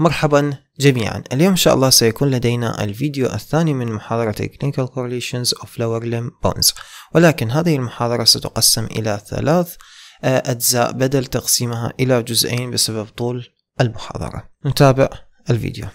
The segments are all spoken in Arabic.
مرحبا جميعا اليوم ان شاء الله سيكون لدينا الفيديو الثاني من محاضرة Clinical Correlations of Lower Limb Bones ولكن هذه المحاضرة ستقسم إلى ثلاث آه، أجزاء بدل تقسيمها إلى جزئين بسبب طول المحاضرة نتابع الفيديو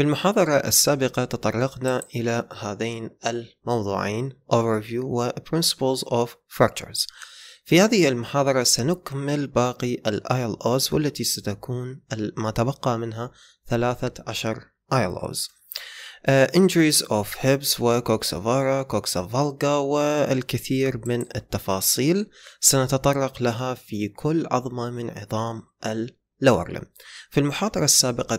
في المحاضرة السابقة تطرقنا إلى هذين الموضوعين Overview و Principles of Fractures في هذه المحاضرة سنكمل باقي ال ILOs والتي ستكون ما تبقى منها 13 ILOs uh, Injuries of Hips و Coxavara, Coxavalga والكثير من التفاصيل سنتطرق لها في كل عظمة من عظام ال لورلم في المحاضرة السابقة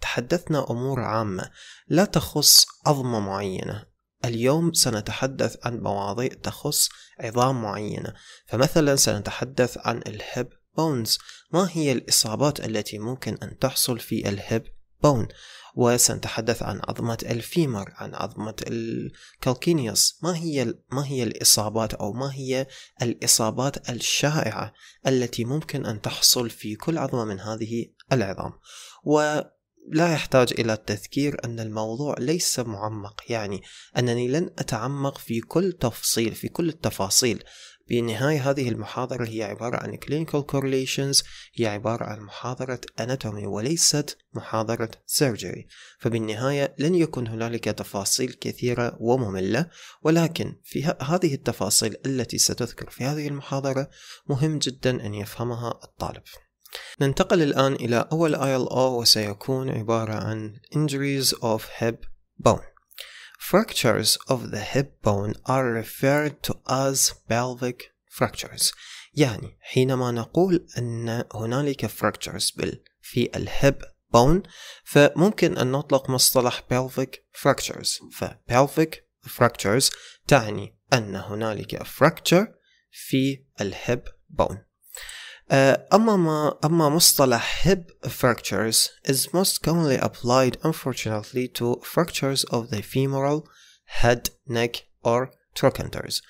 تحدثنا أمور عامة لا تخص عظمة معينة اليوم سنتحدث عن مواضيع تخص عظام معينة فمثلا سنتحدث عن الهب بونز ما هي الإصابات التي ممكن أن تحصل في الهب بون وسنتحدث عن عظمة الفيمر عن عظمة الكالكينيوس ما هي ما هي الإصابات أو ما هي الإصابات الشائعة التي ممكن أن تحصل في كل عظمة من هذه العظام و لا يحتاج إلى التذكير أن الموضوع ليس معمق يعني أنني لن أتعمق في كل تفصيل في كل التفاصيل بنهاية هذه المحاضرة هي عبارة عن clinical correlations هي عبارة عن محاضرة anatomy وليست محاضرة surgery فبالنهاية لن يكون هنالك تفاصيل كثيرة ومملة ولكن في هذه التفاصيل التي ستذكر في هذه المحاضرة مهم جدا أن يفهمها الطالب ننتقل الآن إلى أول ILO وسيكون عبارة عن Injuries of Hip Bone Fractures of the hip bone are referred to as pelvic fractures يعني حينما نقول أن هنالك fractures في الهب bone فممكن أن نطلق مصطلح pelvic fractures ف pelvic fractures تعني أن هنالك fracture في الهب bone أما ما أما مصطلح hip fractures is most commonly applied unfortunately to fractures of the femoral, head, neck or trochanters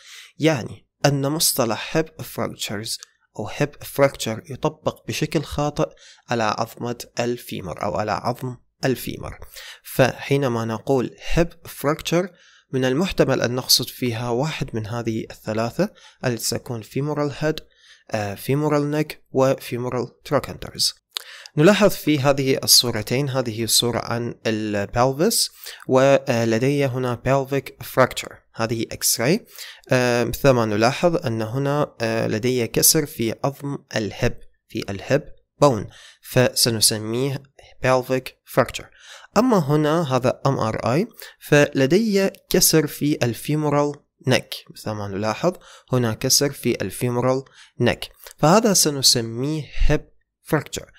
يعني أن مصطلح hip fractures أو hip fracture يطبق بشكل خاطئ على عظمة الفيمر أو على عظم الفيمر فحينما نقول hip fracture من المحتمل أن نقصد فيها واحد من هذه الثلاثة التي سيكون femoral head femoral آه، neck وفيمورال trochanters نلاحظ في هذه الصورتين هذه صورة عن البلفس ولدي هنا pelvic fracture هذه اكس آه، راي مثل ما نلاحظ ان هنا آه، لدي كسر في عظم الهب في الهب بون فسنسميه pelvic fracture اما هنا هذا ام ار اي فلدي كسر في الفيمورال نك مثل ما نلاحظ هنا كسر في الفيمورال نك فهذا سنسميه هب فركتشر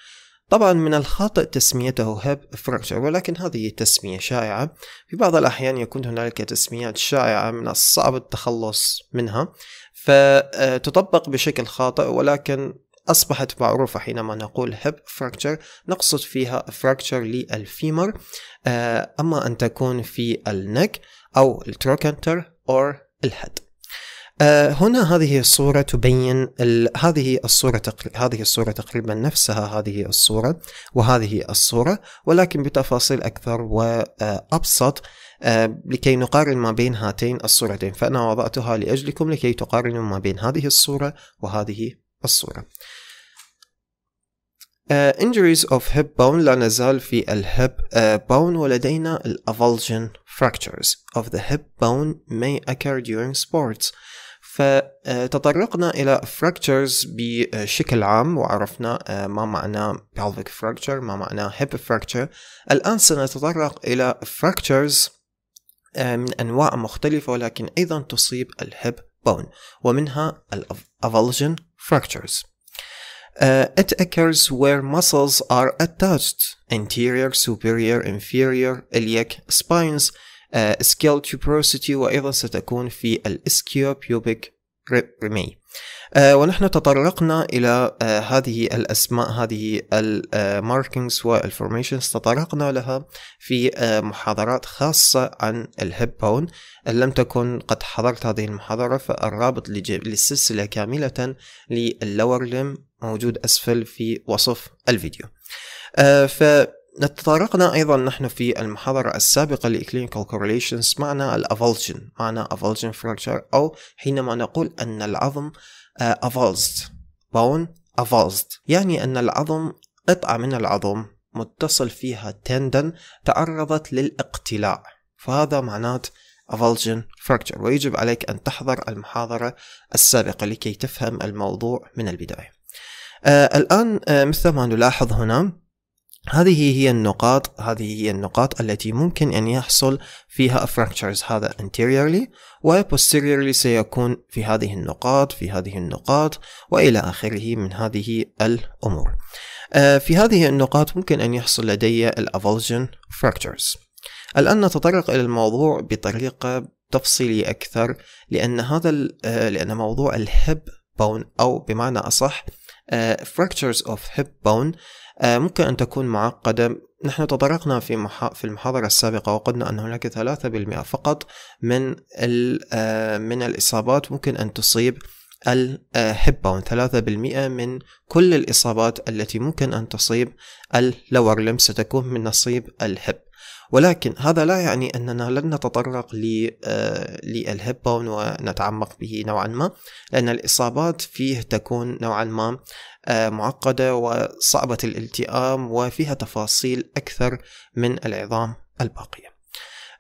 طبعا من الخاطئ تسميته هب فركتشر ولكن هذه تسمية شائعة في بعض الأحيان يكون هنالك تسميات شائعة من الصعب التخلص منها فتطبق آه، بشكل خاطئ ولكن أصبحت معروفة حينما نقول هب فركتشر نقصد فيها فركتشر للفيمر آه، أما أن تكون في النك أو التروكنتر or الحد آه، هنا هذه الصورة تبين ال... هذه الصورة تقريبا هذه الصورة تقريبا نفسها هذه الصورة وهذه الصورة ولكن بتفاصيل أكثر وأبسط آه، آه، لكي نقارن ما بين هاتين الصورتين فأنا وضعتها لأجلكم لكي تقارنوا ما بين هذه الصورة وهذه الصورة. injuries of hip bone لا نزال في uh, bone ولدينا ال avulsion fractures of the hip bone may occur during sports فتطرقنا إلى fractures بشكل عام وعرفنا ما معنى pelvic fracture ما معنى hip fracture الآن سنتطرق إلى fractures من أنواع مختلفة ولكن أيضا تصيب hip bone ومنها ال avulsion fractures Uh, it occurs where muscles are attached anterior, superior, inferior, iliac spines آه سكيل وأيضا ستكون في الاسكيوبيوبيك آه ونحن تطرقنا إلى آه، هذه الأسماء هذه الماركينجز آه، والفورميشنز تطرقنا لها في آه، محاضرات خاصة عن الهيب بون إن لم تكن قد حضرت هذه المحاضرة فالرابط للسلسلة كاملة للور لم موجود أسفل في وصف الفيديو ف تطرقنا ايضا نحن في المحاضرة السابقة لكلينيكال كورليشنز معنى الافولجن معنى افولجن فركتشر او حينما نقول ان العظم افولزد بون افولزد يعني ان العظم قطعة من العظم متصل فيها تندن تعرضت للاقتلاع فهذا معنات avulsion fracture ويجب عليك أن تحضر المحاضرة السابقة لكي تفهم الموضوع من البداية آه الآن آه مثل ما نلاحظ هنا هذه هي النقاط هذه هي النقاط التي ممكن أن يحصل فيها fractures هذا anteriorly و posteriorly سيكون في هذه النقاط في هذه النقاط وإلى آخره من هذه الأمور آه، في هذه النقاط ممكن أن يحصل لدي الأفولجن fractures الآن نتطرق إلى الموضوع بطريقة تفصيلية أكثر لأن هذا آه، لأن موضوع الهب بون أو بمعنى أصح آه، fractures of hip bone آه، ممكن أن تكون معقدة نحن تطرقنا في محا... في المحاضرة السابقة وقلنا أن هناك 3% فقط من ال... آه، من الإصابات ممكن أن تصيب الهبة 3% من كل الإصابات التي ممكن أن تصيب اللور لم ستكون من نصيب الهب ولكن هذا لا يعني أننا لن نتطرق آه، للهبون ونتعمق به نوعا ما لأن الإصابات فيه تكون نوعا ما آه، معقدة وصعبة الالتئام وفيها تفاصيل أكثر من العظام الباقية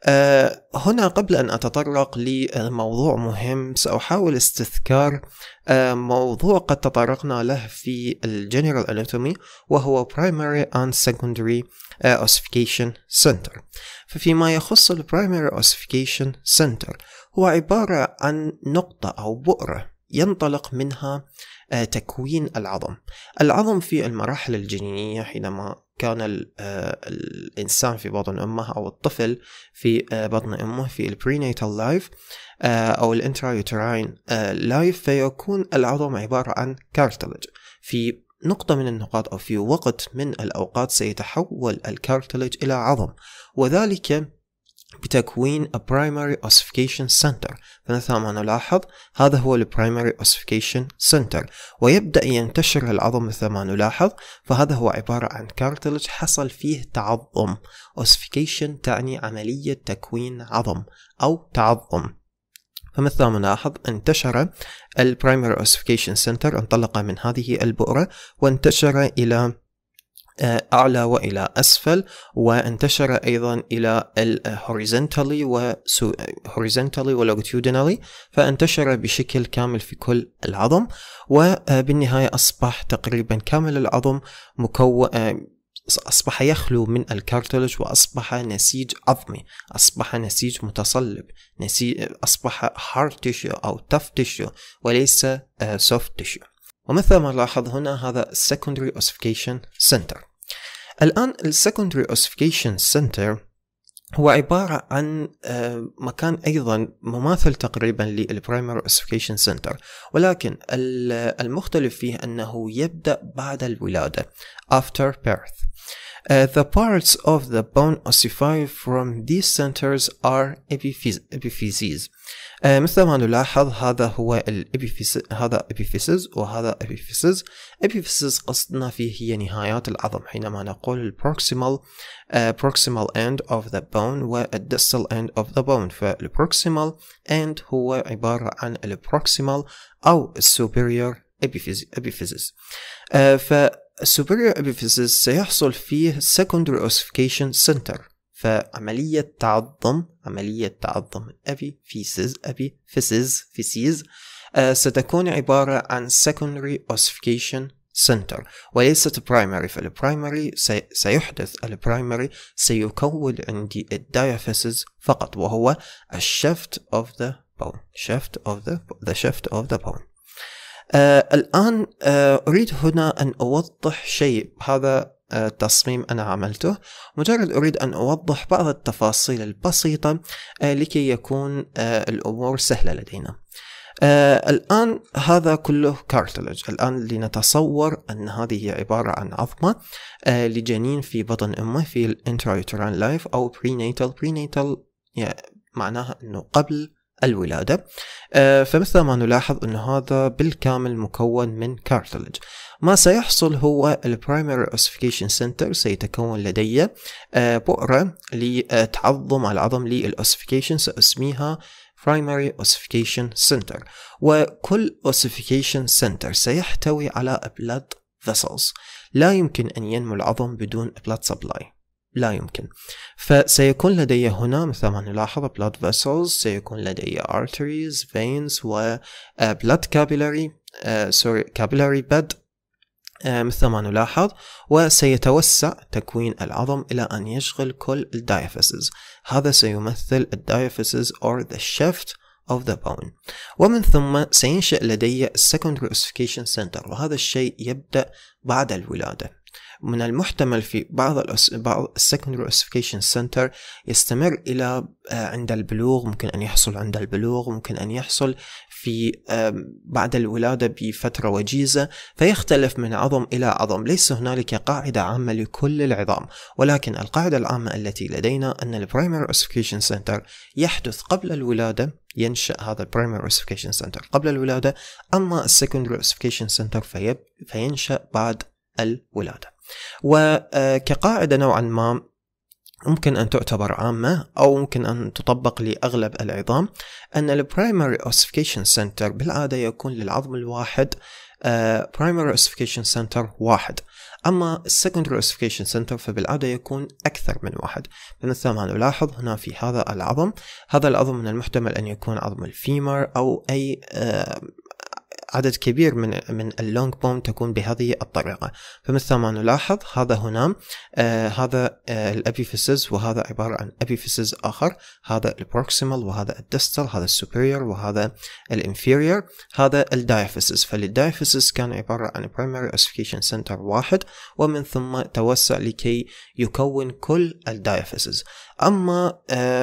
آه، هنا قبل أن أتطرق لموضوع مهم سأحاول استذكار آه، موضوع قد تطرقنا له في الجنرال اناتومي وهو primary and secondary آه، ossification center ففيما يخص primary ossification center هو عبارة عن نقطة أو بؤرة ينطلق منها تكوين العظم العظم في المراحل الجنينية حينما كان آه، الإنسان في بطن أمه أو الطفل في آه، بطن أمه في البرينيتال لايف آه، أو الانترايوتراين لايف فيكون العظم عبارة عن كارتلج في نقطة من النقاط أو في وقت من الأوقات سيتحول الكارتلج إلى عظم وذلك بتكوين a primary ossification center فمثل ما نلاحظ هذا هو ال primary ossification center ويبدأ ينتشر العظم مثل ما نلاحظ فهذا هو عبارة عن cartilage حصل فيه تعظم ossification تعني عملية تكوين عظم أو تعظم فمثل ما نلاحظ انتشر ال primary ossification center انطلق من هذه البؤرة وانتشر إلى أعلى وإلى أسفل وانتشر أيضا إلى الهوريزنتالي وهوريزنتالي ولونجتيودينالي فانتشر بشكل كامل في كل العظم وبالنهاية آه، أصبح تقريبا كامل العظم مكون آه، أصبح يخلو من الكارتلج وأصبح نسيج عظمي أصبح نسيج متصلب نسيج أصبح hard tissue أو tough tissue وليس آه، soft tissue ومثل ما نلاحظ هنا هذا Secondary Ossification Center الآن Secondary Ossification Center هو عبارة عن مكان أيضا مماثل تقريبا للبرايمري اوسيفيكيشن سنتر ولكن المختلف فيه أنه يبدأ بعد الولادة after birth Uh, the parts of the bone ossified from these centers are epiphyses. آه، مثل ما نلاحظ هذا هو الابيفيس هذا ابيفيسز وهذا ابيفيسز ابيفيسز قصدنا فيه هي نهايات العظم حينما نقول البروكسيمال آه، proximal end of the bone والdistal end of the bone فالبروكسيمال end هو عبارة عن البروكسيمال أو superior epiphysis آه، فالسوبريور epiphysis سيحصل فيه secondary ossification center فعملية تعظم عملية تعظم الأبي فيسز أبي فيسز فيسيز آه، ستكون عبارة عن secondary ossification center وليست primary فالبرايمري سيحدث البرايمري سيكون عندي الدايافيسز فقط وهو الشفت of the bone shift of the the shift of the bone آه الآن آه أريد هنا أن أوضح شيء هذا تصميم أنا عملته مجرد أريد أن أوضح بعض التفاصيل البسيطة آه، لكي يكون آه، الأمور سهلة لدينا آه، الآن هذا كله كارتلج الآن لنتصور أن هذه هي عبارة عن عظمة لجنين في بطن أمه في الانترايتران لايف أو prenatal prenatal يعني معناها أنه قبل الولادة فمثل ما نلاحظ أن هذا بالكامل مكون من كارتلج ما سيحصل هو البرايمري اوسيفيكيشن سنتر سيتكون لدي آه، بؤرة لتعظم العظم للأوسيفيكيشن سأسميها Primary Ossification Center وكل Ossification Center سيحتوي على Blood Vessels لا يمكن أن ينمو العظم بدون Blood Supply لا يمكن فسيكون لدي هنا مثل ما نلاحظ blood vessels سيكون لدي arteries veins و آه، blood capillary uh, sorry capillary bed آه، مثل ما نلاحظ وسيتوسع تكوين العظم إلى أن يشغل كل الدايفيسز هذا سيمثل الدايفيسز or the shift of the bone ومن ثم سينشأ لدي secondary ossification center وهذا الشيء يبدأ بعد الولادة من المحتمل في بعض الـ بعض secondary ossification center يستمر الى آه، عند البلوغ ممكن ان يحصل عند البلوغ ممكن ان يحصل في بعد الولادة بفترة وجيزة فيختلف من عظم إلى عظم ليس هنالك قاعدة عامة لكل العظام ولكن القاعدة العامة التي لدينا أن البرايمر أوسفيكيشن سنتر يحدث قبل الولادة ينشأ هذا البرايمري اوسيفيكيشن سنتر قبل الولادة أما السكندري اوسيفيكيشن سنتر فينشأ بعد الولادة وكقاعدة آه، نوعا ما ممكن أن تعتبر عامة أو ممكن أن تطبق لأغلب العظام أن البرايمري أوسيفيكيشن سنتر بالعادة يكون للعظم الواحد برايمري أوسيفيكيشن سنتر واحد أما السكندري أوسيفيكيشن سنتر فبالعادة يكون أكثر من واحد مثل ما نلاحظ هنا في هذا العظم هذا العظم من المحتمل أن يكون عظم الفيمر أو أي آه، عدد كبير من من اللونج بوم تكون بهذه الطريقة فمثل ما نلاحظ هذا هنا آه هذا آه الأبيفيسز وهذا عبارة عن أبيفيسز آخر هذا البروكسيمال وهذا الدستال هذا السوبيريور وهذا الانفيريور هذا الدايفيسز فالدايفيسز كان عبارة عن برايمري اسفيكيشن سنتر واحد ومن ثم توسع لكي يكون كل الدايفيسز أما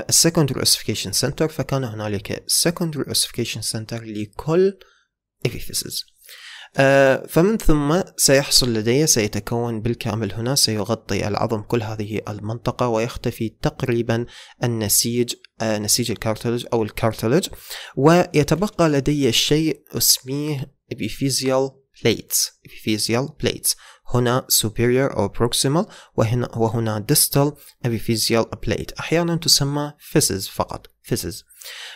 السكندري ossification سنتر فكان هنالك سكندري اسفيكيشن سنتر لكل epiphysis آه، فمن ثم سيحصل لدي سيتكون بالكامل هنا سيغطي العظم كل هذه المنطقة ويختفي تقريبا النسيج آه، نسيج الكارتلج أو الكارتلج ويتبقى لدي شيء اسميه epiphyseal plates epiphyseal plates هنا superior أو proximal وهنا, وهنا distal epiphyseal plate أحيانا تسمى فيسز فقط فيسز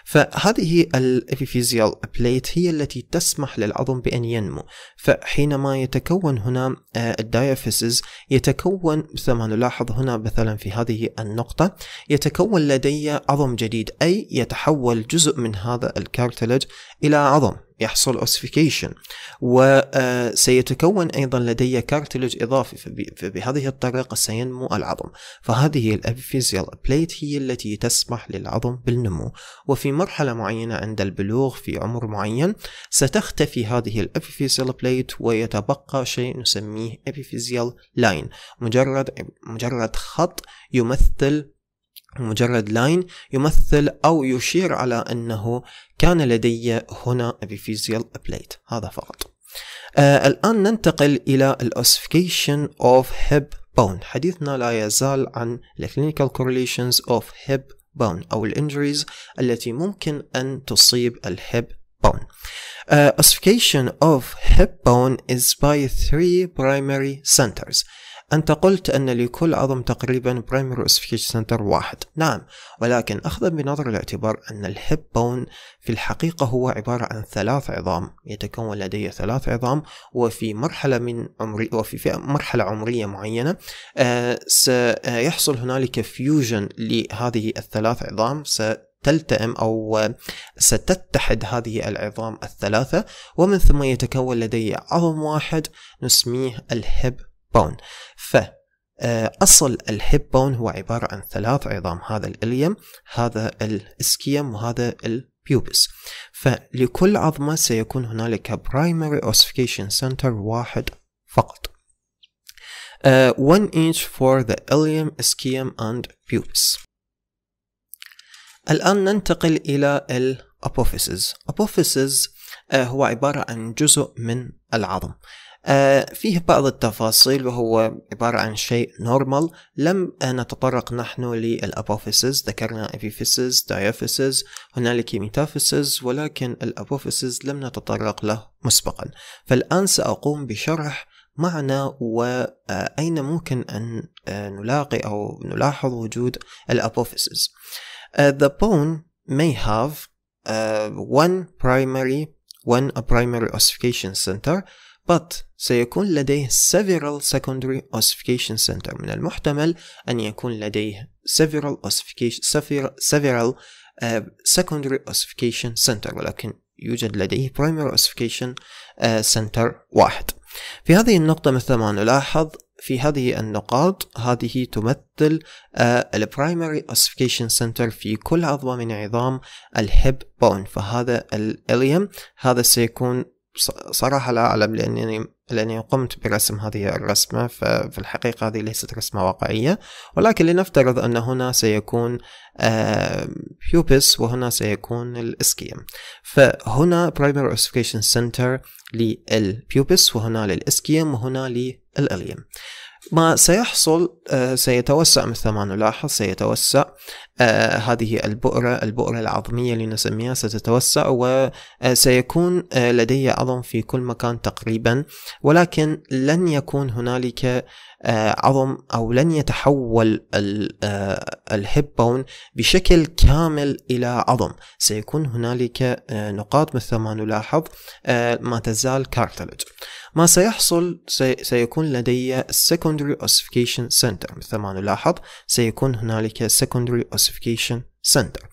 فهذه الابيفيزيال بليت هي التي تسمح للعظم بأن ينمو فحينما يتكون هنا آه، الدايفيسز يتكون مثل ما نلاحظ هنا مثلا في هذه النقطة يتكون لدي عظم جديد أي يتحول جزء من هذا الكارتلج إلى عظم يحصل اوسيفيكيشن وسيتكون آه، ايضا لدي كارتلج اضافي فبهذه الطريقه سينمو العظم فهذه الابيفيزيال بليت هي التي تسمح للعظم بالنمو وفي مرحلة معينة عند البلوغ في عمر معين ستختفي هذه الابيفيزيال بليت ويتبقى شيء نسميه ابيفيزيال لاين مجرد مجرد خط يمثل مجرد لاين يمثل أو يشير على أنه كان لدي هنا ابيفيزيال بليت هذا فقط آه الآن ننتقل إلى الأوسفيكيشن اوف هب بون حديثنا لا يزال عن الكلينيكال كورليشنز اوف هيب بون أو الإنجريز التي ممكن أن تصيب الهب bone. Uh, ossification of hip bone is by three primary centers. أنت قلت أن لكل عظم تقريبا برايمري اسفيج سنتر واحد نعم ولكن أخذا بنظر الاعتبار أن الهيب بون في الحقيقة هو عبارة عن ثلاث عظام يتكون لدي ثلاث عظام وفي مرحلة من عمري وفي مرحلة عمرية معينة آه، سيحصل آه، هنالك فيوجن لهذه الثلاث عظام تلتئم أو ستتحد هذه العظام الثلاثة ومن ثم يتكون لدي عظم واحد نسميه الهب بون ف آه، أصل الهيب بون هو عبارة عن ثلاث عظام هذا الإليم هذا الإسكيم وهذا البيوبس فلكل عظمة سيكون هنالك برايمري ossification سنتر واحد فقط uh, one inch for the ileum, ischium and pubis. الآن ننتقل إلى الأبوفيسز. أبوفيسز uh, هو عبارة عن جزء من العظم. آه، فيه بعض التفاصيل وهو عبارة عن شيء نورمال لم آه، نتطرق نحن للأبوفيسز ذكرنا أبيفيسز دايفيسز هنالك ميتافيسز ولكن الأبوفيسز لم نتطرق له مسبقا فالآن سأقوم بشرح معنى وأين آه، ممكن أن نلاقي أو نلاحظ وجود الأبوفيسز The bone may have one primary one a primary ossification center but سيكون لديه several secondary ossification center من المحتمل أن يكون لديه several ossification several uh, secondary ossification center ولكن يوجد لديه primary ossification uh, center واحد في هذه النقطة مثل ما نلاحظ في هذه النقاط هذه تمثل uh, البرايمري ossification سنتر في كل عظمة من عظام الهيب بون فهذا الاليوم هذا سيكون صراحة لا أعلم لأنني لأني قمت برسم هذه الرسمة ففي الحقيقة هذه ليست رسمة واقعية ولكن لنفترض أن هنا سيكون بيوبس آه، وهنا سيكون الإسكيم فهنا Primary Ossification Center للبيوبس وهنا للإسكيم وهنا للإليم ما سيحصل آه، سيتوسع مثل ما نلاحظ سيتوسع آه هذه البؤرة البؤرة العظمية نسميها ستتوسع وسيكون آه،, آه لدي عظم في كل مكان تقريبا ولكن لن يكون هنالك آه عظم أو لن يتحول آه بون بشكل كامل إلى عظم سيكون هنالك آه، نقاط مثل ما نلاحظ آه، ما تزال كارتلج ما سيحصل سي سيكون لدي secondary ossification center مثل ما نلاحظ سيكون هنالك secondary ossification كلاسيفيكيشن سنتر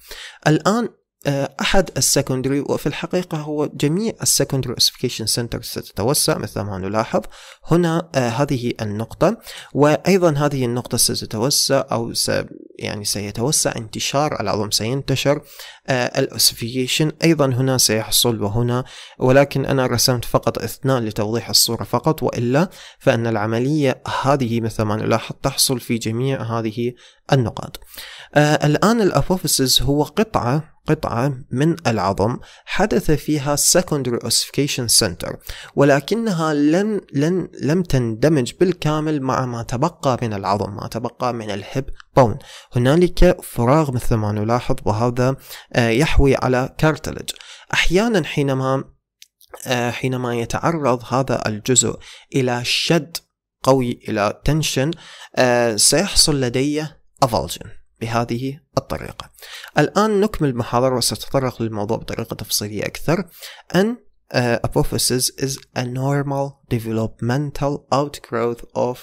الآن آه، أحد السكندري وفي الحقيقة هو جميع السكندري كلاسيفيكيشن سنتر ستتوسع مثل ما نلاحظ هنا آه، هذه النقطة وأيضا هذه النقطة ستتوسع أو س يعني سيتوسع انتشار العظم سينتشر آه، الأوسيفيكيشن أيضا هنا سيحصل وهنا ولكن أنا رسمت فقط اثنان لتوضيح الصورة فقط وإلا فأن العملية هذه مثل ما نلاحظ تحصل في جميع هذه النقاط آه، الآن الأبوفيسز هو قطعة قطعة من العظم حدث فيها secondary ossification center ولكنها لن لن لم تندمج بالكامل مع ما تبقى من العظم ما تبقى من الهب بون هنالك فراغ مثل ما نلاحظ وهذا آه، يحوي على كارتلج أحيانا حينما آه، حينما يتعرض هذا الجزء إلى شد قوي إلى تنشن سيحصل لدي أفالجن بهذه الطريقة الآن نكمل المحاضرة وستطرق للموضوع بطريقة تفصيلية أكثر أن uh, apophysis is a normal developmental outgrowth of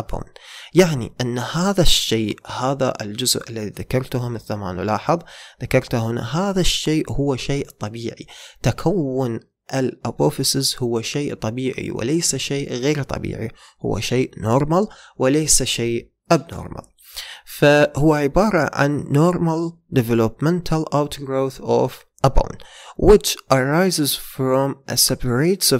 a bone يعني أن هذا الشيء هذا الجزء الذي ذكرته مثل ما نلاحظ ذكرته هنا هذا الشيء هو شيء طبيعي تكون الابوفيسز هو شيء طبيعي وليس شيء غير طبيعي هو شيء نورمال وليس شيء abnormal فهو عبارة عن normal developmental outgrowth of a bone which arises from a separate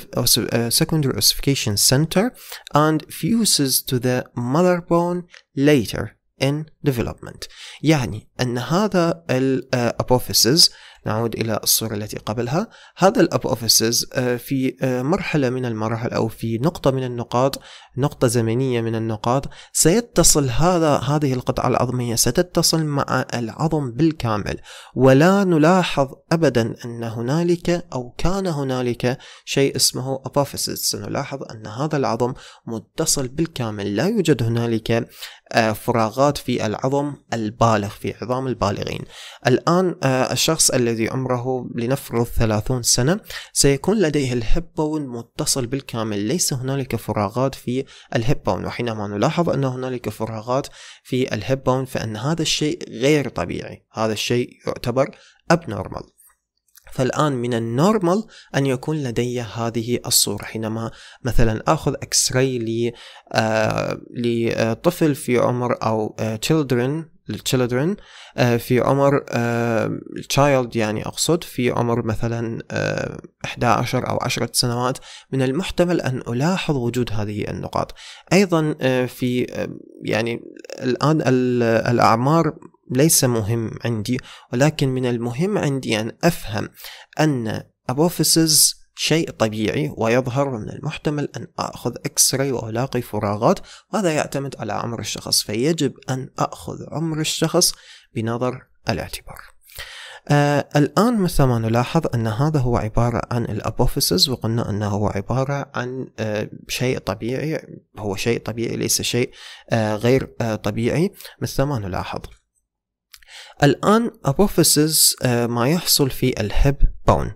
a secondary ossification center and fuses to the mother bone later in development يعني أن هذا الأبوفيسز uh, نعود إلى الصورة التي قبلها هذا الأب أوفيسز آه، في آه، مرحلة من المراحل أو في نقطة من النقاط نقطة زمنية من النقاط سيتصل هذا هذه القطعة العظمية ستتصل مع العظم بالكامل ولا نلاحظ أبدا أن هنالك أو كان هنالك شيء اسمه أبوفيسز سنلاحظ أن هذا العظم متصل بالكامل لا يوجد هنالك آه، فراغات في العظم البالغ في عظام البالغين الآن آه، الشخص الذي عمره لنفرض 30 سنة سيكون لديه الهيب بون متصل بالكامل ليس هنالك فراغات في الهيب بون وحينما نلاحظ أن هنالك فراغات في الهيب بون فإن هذا الشيء غير طبيعي هذا الشيء يعتبر abnormal فالآن من النورمال أن يكون لدي هذه الصورة حينما مثلا آخذ أكس آه، راي لطفل في عمر أو آه children للتشيلدرن آه، في عمر تشايلد آه، يعني أقصد في عمر مثلا 11 أو 10 سنوات من المحتمل أن ألاحظ وجود هذه النقاط أيضا في يعني الآن الأعمار ليس مهم عندي ولكن من المهم عندي أن أفهم أن أبوفيسز شيء طبيعي ويظهر من المحتمل أن أخذ إكس راي وألاقي فراغات وهذا يعتمد على عمر الشخص فيجب أن أخذ عمر الشخص بنظر الاعتبار آه الآن مثل ما نلاحظ أن هذا هو عبارة عن الأبوفيسز وقلنا أنه هو عبارة عن آه شيء طبيعي هو شيء طبيعي ليس شيء آه غير آه طبيعي مثل ما نلاحظ الآن أبوفيسز آه، ما يحصل في الهب بون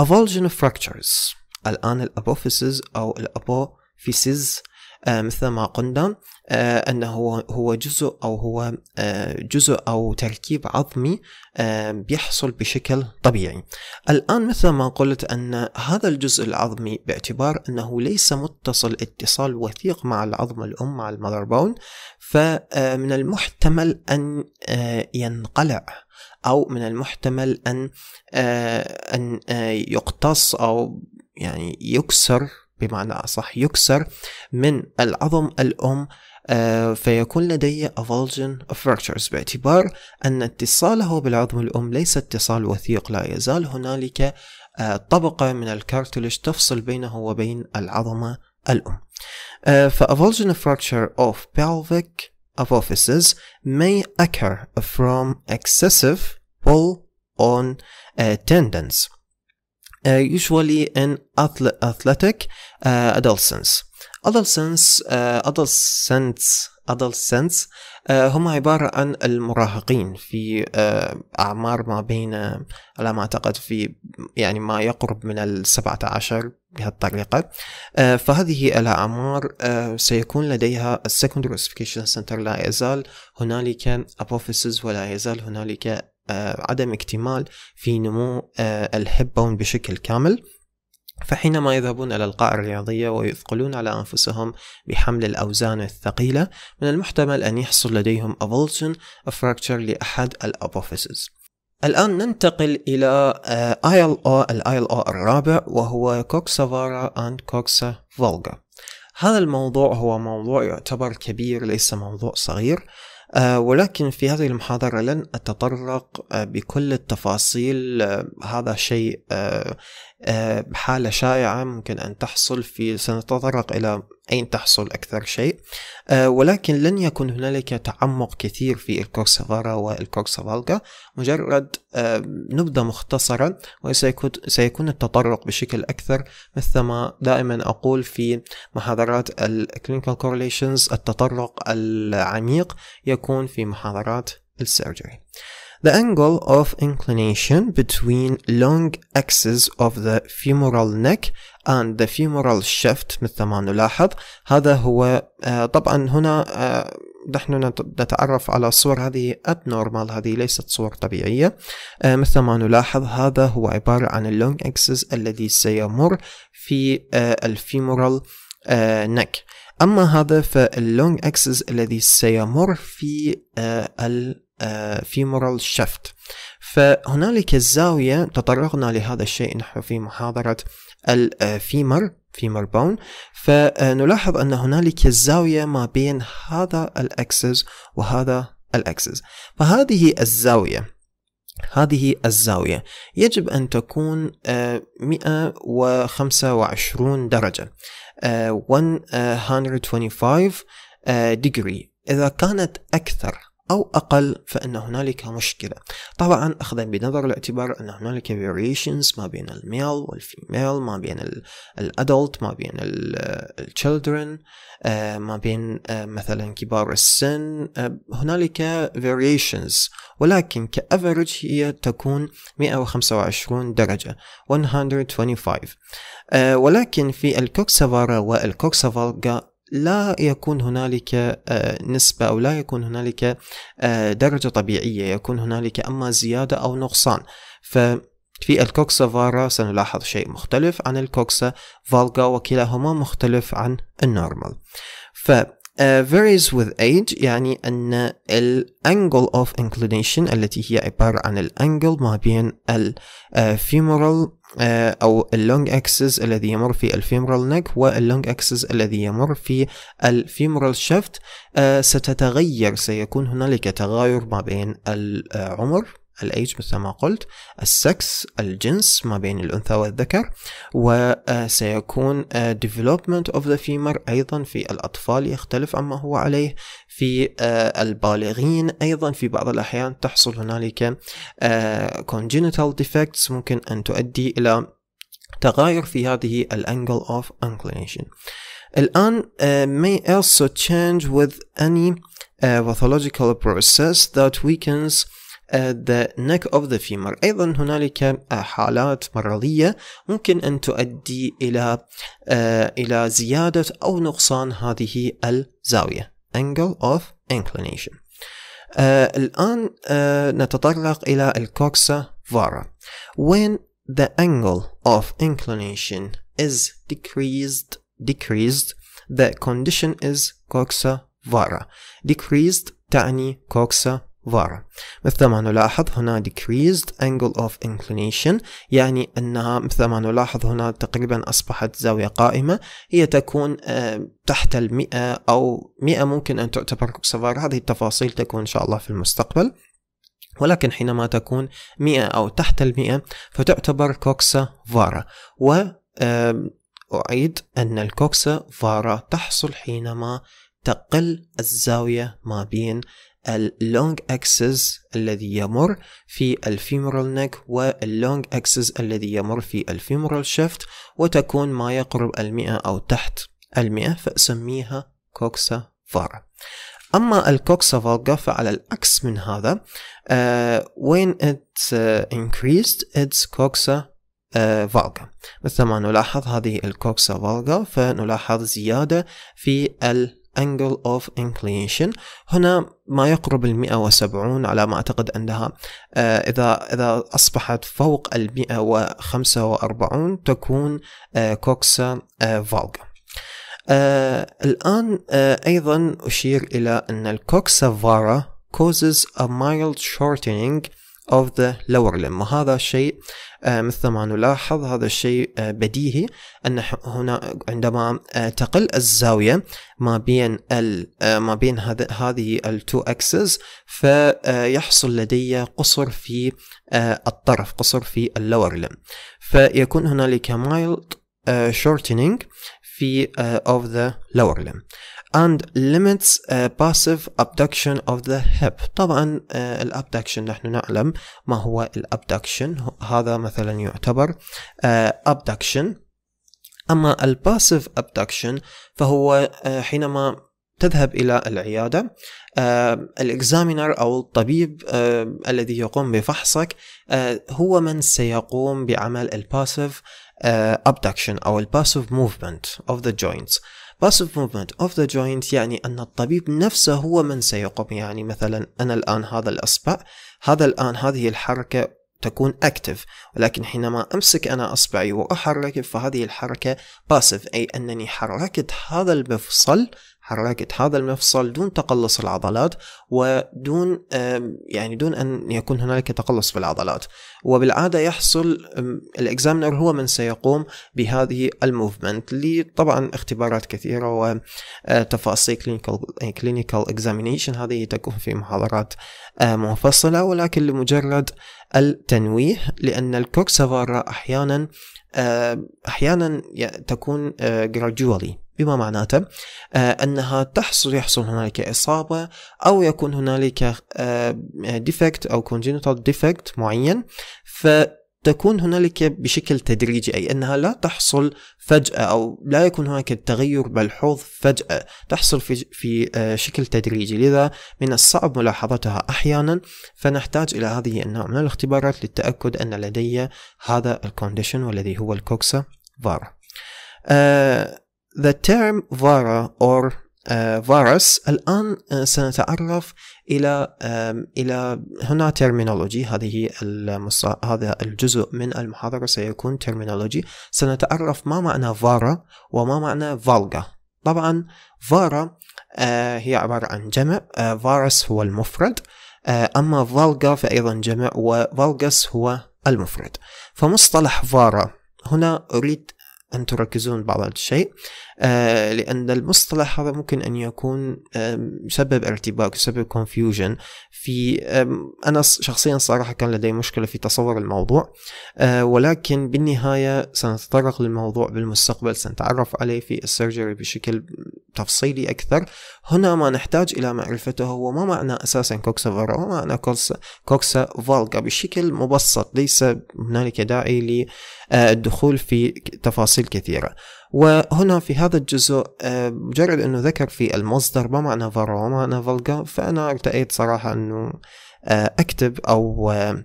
avulsion fractures الآن الأبوفيسز أو الأبوفيسز آه، مثل ما قلنا آه، أنه هو جزء أو هو آه، جزء أو تركيب عظمي بيحصل بشكل طبيعي الآن مثل ما قلت أن هذا الجزء العظمي باعتبار أنه ليس متصل اتصال وثيق مع العظم الأم مع المذر بون فمن المحتمل أن ينقلع أو من المحتمل أن أن يقتص أو يعني يكسر بمعنى أصح يكسر من العظم الأم آه، فيكون لدي avulsion of fractures باعتبار أن اتصاله بالعظم الأم ليس اتصال وثيق لا يزال هنالك آه، طبقة من الكارتلج تفصل بينه وبين العظمة الأم آه، فavulsion of fracture of pelvic apophysis may occur from excessive pull on tendons Uh, usually in athletic uh, adolescents adolescents uh, adolescents adolescents هم عبارة عن المراهقين في أعمار ما بين على ما أعتقد في يعني ما يقرب من السبعة عشر بهالطريقة فهذه الأعمار سيكون لديها السكندري سنتر لا يزال هنالك أبوفيسز ولا يزال هنالك آه، عدم اكتمال في نمو آه، الهيب بون بشكل كامل فحينما يذهبون إلى القاع الرياضية ويثقلون على أنفسهم بحمل الأوزان الثقيلة من المحتمل أن يحصل لديهم avulsion fracture لأحد الأبوفيسز الآن ننتقل إلى آه، ILO ILO الرابع وهو كوكسافارا أند كوكسا فولغا هذا الموضوع هو موضوع يعتبر كبير ليس موضوع صغير آه، ولكن في هذه المحاضرة لن أتطرق آه، بكل التفاصيل آه، هذا شيء آه، حالة شائعة ممكن أن تحصل في سنتطرق إلى أين تحصل أكثر شيء آه، ولكن لن يكون هنالك تعمق كثير في الكورسفارا والكورسفالكا مجرد آه، نبذة مختصرة وسيكون التطرق بشكل أكثر مثل ما دائما أقول في محاضرات الكلينيكال كورليشنز التطرق العميق يكون في محاضرات السيرجري The angle of inclination between long axis of the femoral neck and the femoral shaft مثل ما نلاحظ هذا هو آه، طبعا هنا آه، نحن نتعرف على الصور هذه abnormal هذه ليست صور طبيعية آه، مثل ما نلاحظ هذا هو عبارة عن اللونج اكسس الذي سيمر في الفيمورال neck أما هذا فاللونج اكسس الذي سيمر في آه، فيمورال شفت فهنالك الزاوية تطرقنا لهذا الشيء نحن في محاضرة الفيمر فيمر بون فنلاحظ أن هنالك الزاوية ما بين هذا الأكسس وهذا الأكسس فهذه الزاوية هذه الزاوية يجب أن تكون 125 آه، درجة 125 آه، degree إذا كانت أكثر أو أقل فإن هنالك مشكلة طبعا أخذا بنظر الاعتبار أن هنالك variations ما بين الميل والفيميل ما بين الأدلت ما بين الشلدرن آه، ما بين آه، مثلا كبار السن آه، هنالك variations ولكن كأفرج هي تكون 125 درجة 125 ولكن في الكوكسافارا والكوكسافالجا لا يكون هنالك آه، نسبة أو لا يكون هنالك آه، درجة طبيعية يكون هنالك أما زيادة أو نقصان ف في الكوكسا فارا سنلاحظ شيء مختلف عن الكوكسا فالغا وكلاهما مختلف عن النورمال ف Uh, varies with age يعني أن ال angle of inclination التي هي عبارة عن ال angle ما بين ال uh, femoral uh, أو ال long axis الذي يمر في ال femoral neck وال long axis الذي يمر في ال femoral shaft uh, ستتغير سيكون هنالك تغاير ما بين العمر uh, الايج مثل ما قلت السكس الجنس ما بين الانثى والذكر وسيكون آه، آه، development of the femur ايضا في الاطفال يختلف عما هو عليه في آه، البالغين ايضا في بعض الاحيان تحصل هنالك congenital defects ممكن ان تؤدي الى تغاير في هذه الانجل اوف انكلينيشن الان may also change with any pathological process that weakens the neck of the femur أيضا هنالك حالات مرضية ممكن أن تؤدي إلى إلى زيادة أو نقصان هذه الزاوية angle of inclination الآن نتطرق إلى الكوكسا فارا when the angle of inclination is decreased decreased the condition is coxa vara decreased تعني coxa فارا مثل ما نلاحظ هنا decreased angle of inclination يعني أنها مثل ما نلاحظ هنا تقريبا أصبحت زاوية قائمة هي تكون آه، تحت المئة أو مئة ممكن أن تعتبر كورس هذه التفاصيل تكون إن شاء الله في المستقبل ولكن حينما تكون مئة أو تحت المئة فتعتبر كوكسا فارا و أعيد أن الكوكسا فارا تحصل حينما تقل الزاوية ما بين اللونج اكسس الذي يمر في الفيمورال نيك واللونج اكسس الذي يمر في الفيمورال شيفت وتكون ما يقرب المئة أو تحت المئة فأسميها كوكسا فارا أما الكوكسا فالجا فعلى العكس من هذا uh, when it uh, increased its coxa فالجا مثل ما نلاحظ هذه الكوكسا فالجا فنلاحظ زيادة في ال angle of inclination هنا ما يقرب ال 170 على ما أعتقد أنها آه، إذا إذا أصبحت فوق ال 145 تكون آه، كوكسا آه، فالجا الآن أيضا أشير إلى أن الكوكسا فارا causes a mild shortening of the lower limb وهذا شيء آه، مثل ما نلاحظ هذا الشيء آه، بديهي أن هنا عندما آه، تقل الزاوية ما بين ما بين هذه التو اكسس فيحصل لدي قصر في الطرف قصر في اللور لم فيكون هنالك mild shortening في اوف ذا لور لم and limits uh, passive abduction of the hip طبعا uh, الابدكشن نحن نعلم ما هو الابدكشن هذا مثلا يعتبر uh, اما الباسيف ابدكشن فهو uh, حينما تذهب إلى العيادة uh, الإكزامينر أو الطبيب uh, الذي يقوم بفحصك uh, هو من سيقوم بعمل الباسيف ابدكشن أو الباسيف موفمنت اوف ذا جوينتس passive movement of the joint يعني أن الطبيب نفسه هو من سيقوم يعني مثلا أنا الآن هذا الإصبع هذا الآن هذه الحركة تكون أكتف ولكن حينما أمسك أنا إصبعي وأحرك فهذه الحركة باسف أي أنني حركت هذا المفصل حركة هذا المفصل دون تقلص العضلات ودون يعني دون أن يكون هنالك تقلص في العضلات وبالعادة يحصل الإكزامنر هو من سيقوم بهذه الموفمنت طبعا اختبارات كثيرة وتفاصيل كلينيكال اكزامينيشن هذه تكون في محاضرات آه، منفصلة ولكن لمجرد التنويه لأن الكوكسافارا أحيانا أحيانا تكون جراجولي آه، بما معناته آه، أنها تحصل يحصل هنالك إصابة أو يكون هنالك ديفكت آه، أو congenital ديفكت معين ف تكون هنالك بشكل تدريجي أي أنها لا تحصل فجأة أو لا يكون هناك تغير بالحوض فجأة تحصل في, في آه، شكل تدريجي لذا من الصعب ملاحظتها أحيانا فنحتاج إلى هذه النوع من الاختبارات للتأكد أن لدي هذا الكونديشن والذي هو الكوكسا فارا آه The term vara or uh, virus الآن uh, سنتعرف إلى uh, إلى هنا terminology هذه المص... هذا الجزء من المحاضرة سيكون terminology سنتعرف ما معنى فارا وما معنى فالجا طبعا فارا uh, هي عبارة عن جمع فارس uh, هو المفرد uh, أما فالجا فأيضا جمع و هو المفرد فمصطلح vara هنا أريد ان تركزون بعض الشيء آه، لأن المصطلح هذا ممكن أن يكون يسبب ارتباك يسبب confusion في أنا شخصيا صراحة كان لدي مشكلة في تصور الموضوع آه، ولكن بالنهاية سنتطرق للموضوع بالمستقبل سنتعرف عليه في السيرجري بشكل تفصيلي أكثر هنا ما نحتاج إلى معرفته هو ما معنى أساسا كوكسا فارا وما معنى كوكسا, كوكسا فالغا بشكل مبسط ليس هنالك داعي للدخول في تفاصيل كثيرة وهنا في هذا الجزء آه، مجرد انه ذكر في المصدر ما معنى فارا وما معنى فالجا فانا ارتأيت صراحة انه آه، اكتب او آه،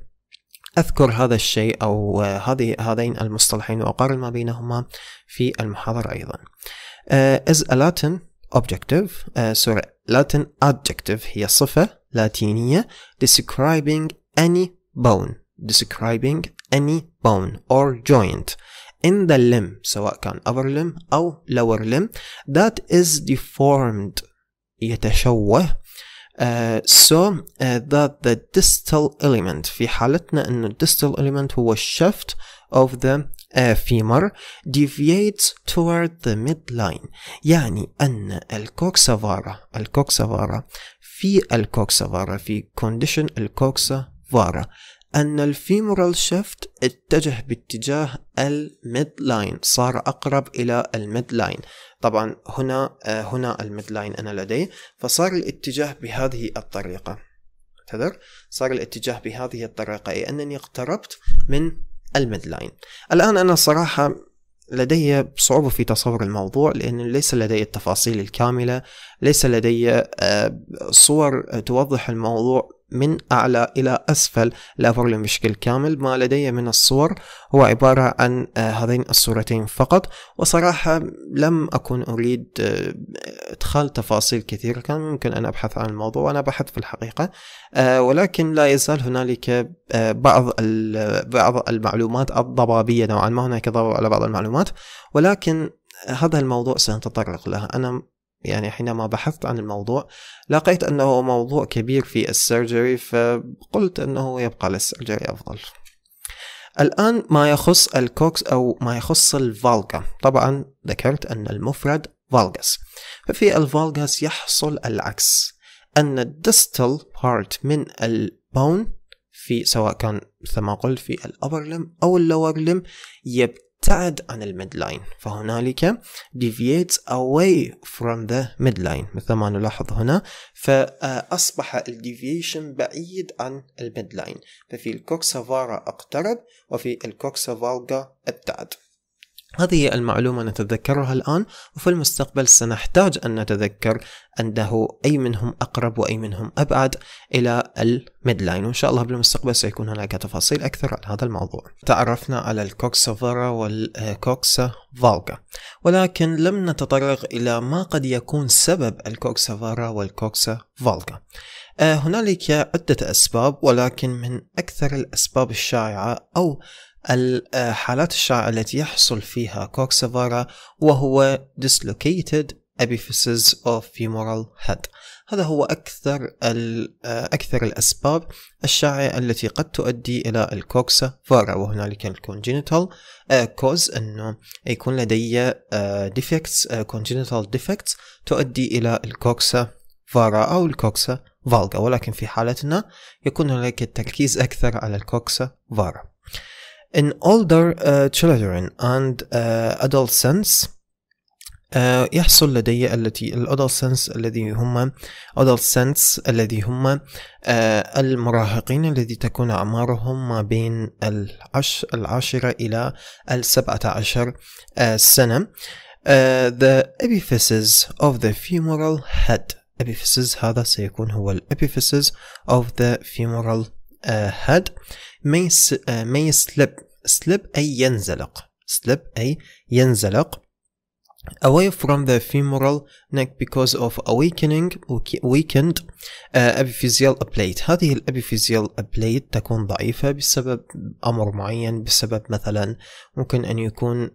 اذكر هذا الشيء او هذه هذين المصطلحين واقارن ما بينهما في المحاضرة ايضا is a Latin objective سوري sorry Latin adjective هي صفة لاتينية describing any bone describing any bone or joint in the limb سواء كان upper limb أو lower limb that is deformed يتشوه Uh, so uh, that the distal element في حالتنا أن ال distal element هو shift of the uh, femur deviates toward the midline يعني أن الكوكسافارا الكوكسافارا في الكوكسافارا في condition الكوكسافارا أن الفيمورال شيفت اتجه باتجاه الميد لاين صار أقرب إلى الميد لاين طبعا هنا آه، هنا الميد لاين أنا لدي فصار الاتجاه بهذه الطريقة اعتذر صار الاتجاه بهذه الطريقة أي أنني اقتربت من الميد لاين الآن أنا صراحة لدي صعوبة في تصور الموضوع لأن ليس لدي التفاصيل الكاملة ليس لدي آه، صور توضح الموضوع من أعلى إلى أسفل الأفرلين بشكل كامل ما لدي من الصور هو عبارة عن آه، هذين الصورتين فقط وصراحة لم أكن أريد آه، إدخال تفاصيل كثيرة كان ممكن أن أبحث عن الموضوع وأنا بحث في الحقيقة آه، ولكن لا يزال هنالك بعض بعض المعلومات الضبابية نوعا ما هناك ضباب على بعض المعلومات ولكن هذا الموضوع سنتطرق له أنا يعني حينما بحثت عن الموضوع لقيت أنه موضوع كبير في السيرجري فقلت أنه يبقى للسيرجري أفضل الآن ما يخص الكوكس أو ما يخص الفالجا طبعا ذكرت أن المفرد فالجاس ففي الفالجاس يحصل العكس أن الدستل بارت من البون في سواء كان مثل ما قلت في الأبر لم أو اللور لم يبقى ابتعد عن الميد لاين فهنالك deviates away from the midline مثل ما نلاحظ هنا فأصبح الديفييشن بعيد عن الميد لاين ففي الكوكسافارا اقترب وفي الكوكسافالجا ابتعد هذه المعلومة نتذكرها الآن وفي المستقبل سنحتاج أن نتذكر أنه أي منهم أقرب وأي منهم أبعد إلى الميدلاين وإن شاء الله بالمستقبل سيكون هناك تفاصيل أكثر عن هذا الموضوع تعرفنا على الكوكسا فارا والكوكسا فالغا ولكن لم نتطرق إلى ما قد يكون سبب الكوكسا فارا والكوكسا فالغا آه، هنالك عدة أسباب ولكن من أكثر الأسباب الشائعة أو الحالات الشائعة التي يحصل فيها كوكسيفارا وهو dislocated epiphyses of femoral head هذا هو أكثر أكثر الأسباب الشائعة التي قد تؤدي إلى الكوكسا فارا وهنالك الكونجينيتال كوز آه، أنه يكون لدي آه، defects آه، congenital defects تؤدي إلى الكوكسا أو الكوكسا فالغا ولكن في حالتنا يكون هناك التركيز أكثر على الكوكسا فارا in older uh, children and uh, adolescents uh, يحصل لدي التي الادolescents الذي هم adolescents الذي هم uh, المراهقين الذي تكون أعمارهم ما بين العش العاشرة إلى السبعة عشر uh, سنة Uh, the epiphysis of the femoral head epiphysis هذا سيكون هو الepiphysis of the femoral uh, head ما يس آه، ما يسلب سلب أي ينزلق سلب أي ينزلق away from the femoral neck because of awakening weakened uh, epiphyseal plate هذه الابيفيزيال plate تكون ضعيفة بسبب أمر معين بسبب مثلا ممكن أن يكون uh,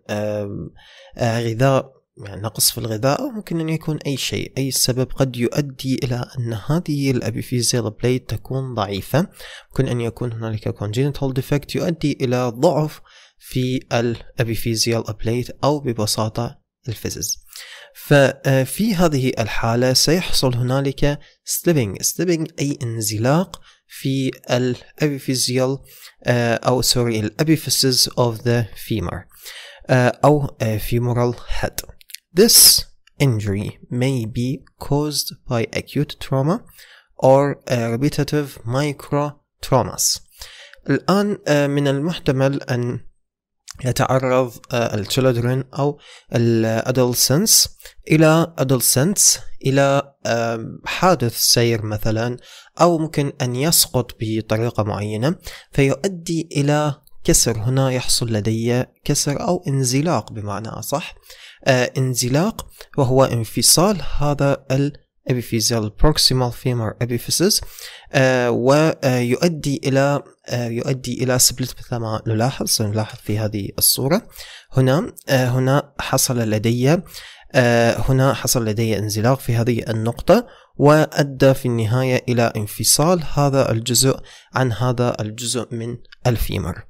uh, غذاء يعني نقص في الغذاء أو ممكن أن يكون أي شيء أي سبب قد يؤدي إلى أن هذه الأبيفيزيال بليد تكون ضعيفة ممكن أن يكون هنالك congenital defect يؤدي إلى ضعف في الأبيفيزيال بليد أو ببساطة الفزز ففي آه، هذه الحالة سيحصل هنالك slipping slipping أي انزلاق في الابيفيزيال آه، أو سوري الابيفيسز of the femur آه، أو femoral head This injury may be caused by acute trauma or uh, repetitive micro traumas. الآن آه، من المحتمل أن يتعرض آه، children أو adolescents إلى adolescents إلى آه، حادث سير مثلا أو ممكن أن يسقط بطريقة معينة فيؤدي إلى كسر هنا يحصل لدي كسر أو انزلاق بمعنى أصح آه، انزلاق وهو انفصال هذا الابيفيزيال femur epiphysis آه ويؤدي الى آه، يؤدي الى سبلت مثل ما نلاحظ سنلاحظ في هذه الصوره هنا آه، هنا حصل لدي هنا حصل لدي انزلاق في هذه النقطة وأدى في النهاية إلى انفصال هذا الجزء عن هذا الجزء من الفيمر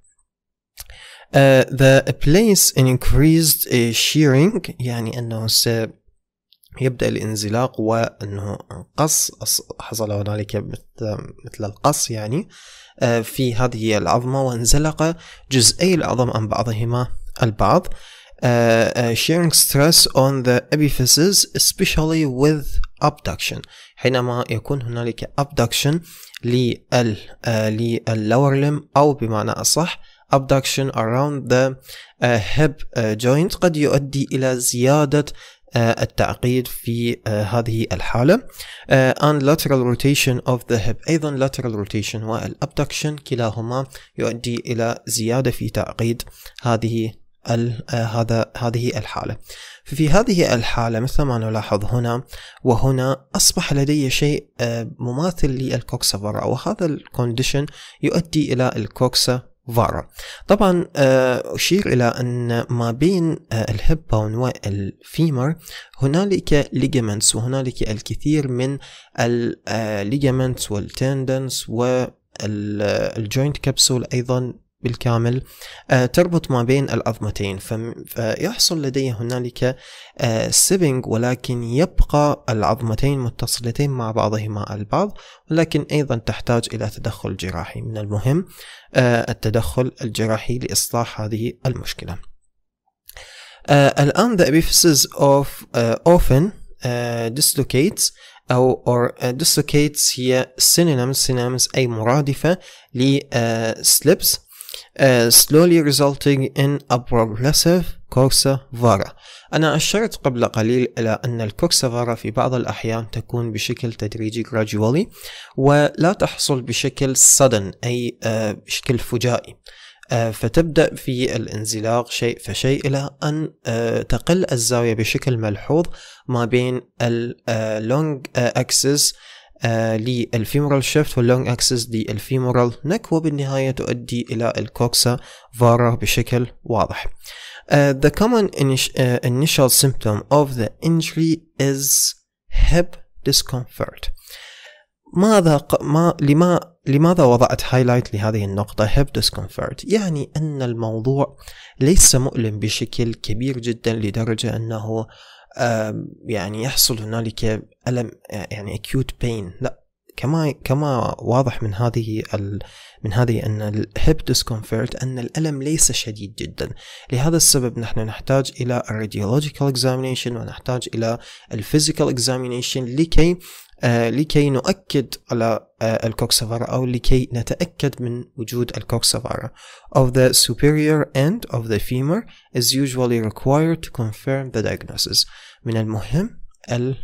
Uh, the place in increased uh, shearing يعني أنه سيبدأ الانزلاق وأنه قص حصل هنالك مثل القص يعني uh, في هذه العظمة وانزلق جزئي العظم عن بعضهما البعض shearing stress on the epiphysis especially with abduction حينما يكون هنالك abduction لل lower limb أو بمعنى أصح abduction around the uh, hip uh, joint قد يؤدي إلى زيادة uh, التعقيد في هذه الحالة and lateral rotation of the hip أيضا lateral rotation والabduction كلاهما يؤدي إلى زيادة في تعقيد هذه ال هذا هذه الحالة ففي هذه الحالة مثل ما نلاحظ هنا وهنا أصبح لدي شيء مماثل للكوكسا برا وهذا الكونديشن يؤدي إلى الكوكسا فارا طبعا آه، أشير إلى أن ما بين آه، الهبة بون والفيمر هنالك ليجمنتس وهنالك الكثير من الليجمنتس والتندنس والجوينت كبسول أيضا بالكامل آه، تربط ما بين العظمتين فيحصل لدي هنالك سيبنج ولكن يبقى العظمتين متصلتين مع بعضهما البعض ولكن أيضا تحتاج إلى تدخل جراحي من المهم التدخل الجراحي لإصلاح هذه المشكلة الآن the epiphysis of often dislocates أو or dislocates هي synonyms synonyms أي مرادفة ل slips uh, slowly resulting in a progressive كورسافارا أنا أشرت قبل قليل إلى أن الكورسافارا في بعض الأحيان تكون بشكل تدريجي gradually ولا تحصل بشكل sudden أي uh, بشكل فجائي uh, فتبدأ في الانزلاق شيء فشيء إلى أن uh, تقل الزاوية بشكل ملحوظ ما بين اللونج أكسس uh, للفيمورال شيفت واللونج اكسس للفيمورال نك وبالنهاية تؤدي إلى الكوكسا فارا بشكل واضح. Uh, the common init uh, initial symptom of the injury is hip discomfort. ماذا ق... ما لما لماذا وضعت هايلايت لهذه النقطة hip discomfort؟ يعني أن الموضوع ليس مؤلم بشكل كبير جدا لدرجة أنه يعني يحصل هنالك الم يعني اكيوت بين لا كما كما واضح من هذه ال من هذه ان الهيب ديسكومفورت ان الالم ليس شديد جدا لهذا السبب نحن نحتاج الى الراديولوجيكال اكزامينيشن ونحتاج الى الفيزيكال اكزامينيشن لكي آه، لكي نؤكد على آه، الكوكسافارا أو لكي نتأكد من وجود الكوكسافارا of the superior end of the femur is usually required to confirm the diagnosis من المهم آه،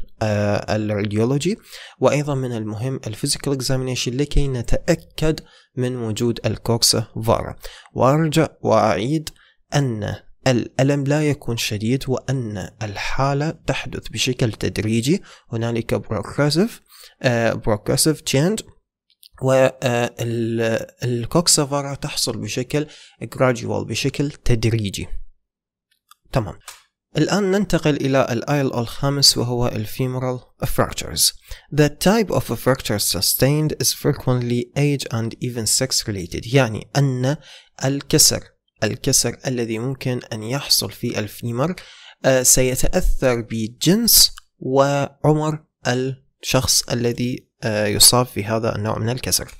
الراديولوجي وأيضا من المهم الفيزيكال اكزامينيشن لكي نتأكد من وجود الكوكسافارا وأرجع وأعيد أن الألم لا يكون شديد وأن الحالة تحدث بشكل تدريجي هنالك progressive بروكريسيف تشيند والكوكسفرة تحصل بشكل gradual بشكل تدريجي تمام الآن ننتقل إلى الآيل الخامس وهو الفيمورال fractures. The type of fractures sustained is frequently age and even sex related يعني أن الكسر الكسر الذي ممكن أن يحصل في الفيمر آه، سيتأثر بجنس وعمر الشخص الذي آه، يصاب في هذا النوع من الكسر.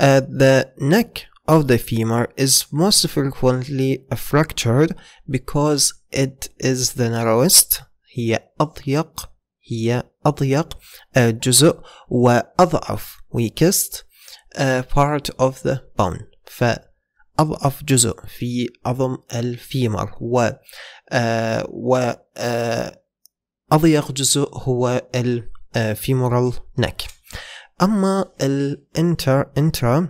آه، the neck of the femur is most frequently fractured because it is the narrowest هي أضيق هي أضيق جزء وأضعف weakest part of the bone أضعف جزء في عظم الفيمر آه، و و آه، أضيق جزء هو الفيمورال نك آه، أما الانتر انترا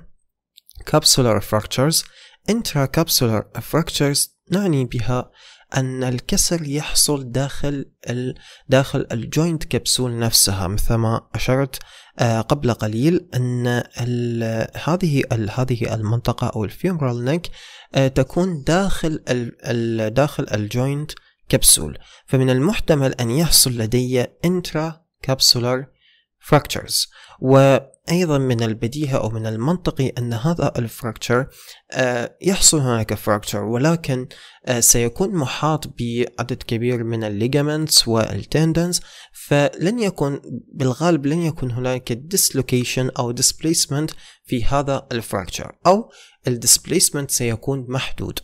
كابسولار فراكتشرز fractures كابسولار فراكتشرز نعني بها أن الكسر يحصل داخل ال داخل الجوينت كبسول نفسها مثل ما أشرت آه، قبل قليل أن ال هذه ال هذه المنطقة أو الفيمرال نك آه، تكون داخل ال داخل الجوينت كبسول فمن المحتمل أن يحصل لدي انترا capsular fractures وأيضا من البديهة أو من المنطقي أن هذا الفراكتشر آه، يحصل هناك فراكتشر ولكن آه، سيكون محاط بعدد كبير من الليجامنتس والتندنز فلن يكون بالغالب لن يكون هناك ديسلوكيشن أو displacement في هذا الفراكتشر أو الديسبليسمنت سيكون محدود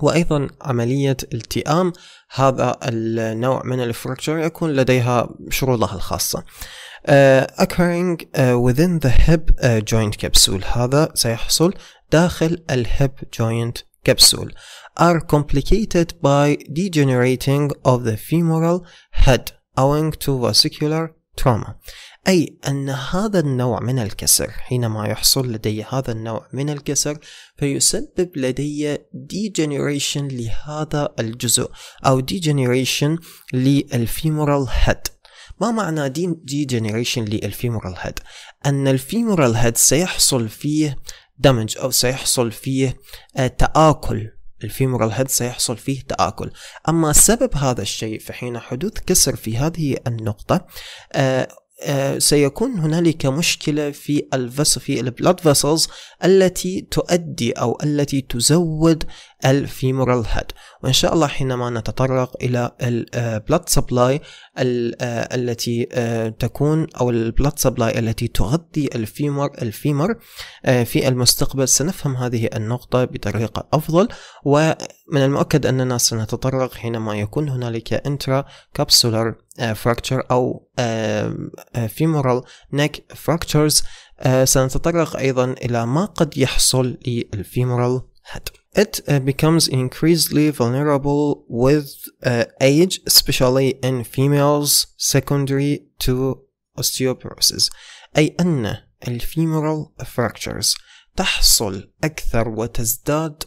وأيضا عملية التئام هذا النوع من الفراكتشر يكون لديها شروطها الخاصة occurring within the hip joint capsule هذا سيحصل داخل ال hip joint capsule are complicated by degenerating of the femoral head owing to vascular trauma أي أن هذا النوع من الكسر حينما يحصل لدي هذا النوع من الكسر فيسبب لدي degeneration لهذا الجزء أو degeneration للفيمورال head ما معنى دي دي جنريشن للفيمورال هيد ان الفيمورال هيد سيحصل فيه دامج او سيحصل فيه آه، تآكل الفيمورال هيد سيحصل فيه تآكل أما سبب هذا الشيء فحين حدوث كسر في هذه النقطة آه، آه، سيكون هنالك مشكلة في الفس في البلاد فيسلز التي تؤدي أو التي تزود الفيمورال هيد وإن شاء الله حينما نتطرق إلى البلاد آه، آه، سبلاي التي تكون أو البلاد سبلاي التي تغذي الفيمر الفيمر في المستقبل سنفهم هذه النقطة بطريقة أفضل ومن المؤكد أننا سنتطرق حينما يكون هنالك انترا كابسولار fracture أو femoral neck fractures سنتطرق أيضا إلى ما قد يحصل للفيمورال هيد It becomes increasingly vulnerable with age, especially in females secondary to osteoporosis أي أن الفيمورال fractures تحصل أكثر وتزداد